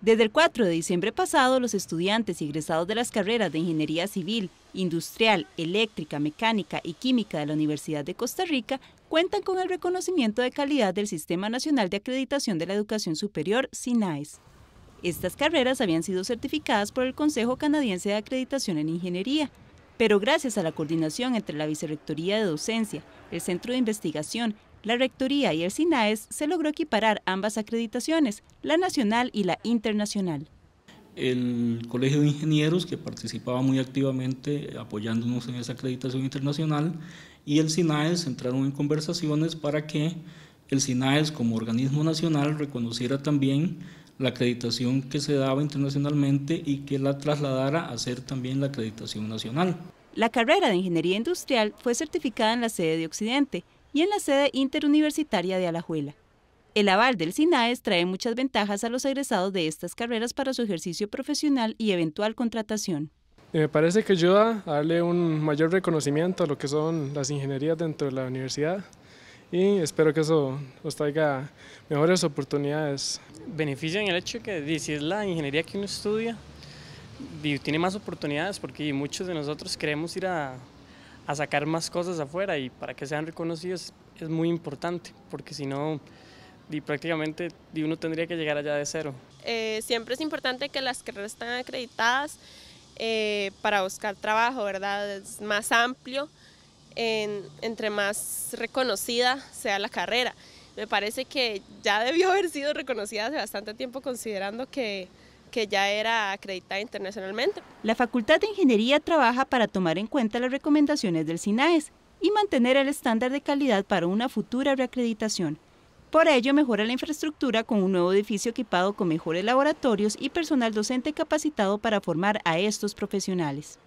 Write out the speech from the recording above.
Desde el 4 de diciembre pasado, los estudiantes egresados de las carreras de Ingeniería Civil, Industrial, Eléctrica, Mecánica y Química de la Universidad de Costa Rica cuentan con el reconocimiento de calidad del Sistema Nacional de Acreditación de la Educación Superior, SINAES. Estas carreras habían sido certificadas por el Consejo Canadiense de Acreditación en Ingeniería, pero gracias a la coordinación entre la Vicerrectoría de Docencia, el Centro de Investigación la Rectoría y el SINAES se logró equiparar ambas acreditaciones, la nacional y la internacional. El Colegio de Ingenieros, que participaba muy activamente apoyándonos en esa acreditación internacional, y el SINAES entraron en conversaciones para que el SINAES como organismo nacional reconociera también la acreditación que se daba internacionalmente y que la trasladara a ser también la acreditación nacional. La carrera de Ingeniería Industrial fue certificada en la sede de Occidente, y en la sede interuniversitaria de Alajuela. El aval del SINAES trae muchas ventajas a los egresados de estas carreras para su ejercicio profesional y eventual contratación. Eh, me parece que ayuda a darle un mayor reconocimiento a lo que son las ingenierías dentro de la universidad y espero que eso os traiga mejores oportunidades. Beneficia en el hecho de que si es la ingeniería que uno estudia, tiene más oportunidades porque muchos de nosotros queremos ir a a sacar más cosas afuera y para que sean reconocidos es muy importante, porque si no, y prácticamente uno tendría que llegar allá de cero. Eh, siempre es importante que las carreras estén acreditadas eh, para buscar trabajo, ¿verdad? Es más amplio, entre más reconocida sea la carrera. Me parece que ya debió haber sido reconocida hace bastante tiempo considerando que que ya era acreditada internacionalmente. La Facultad de Ingeniería trabaja para tomar en cuenta las recomendaciones del SINAES y mantener el estándar de calidad para una futura reacreditación. Por ello, mejora la infraestructura con un nuevo edificio equipado con mejores laboratorios y personal docente capacitado para formar a estos profesionales.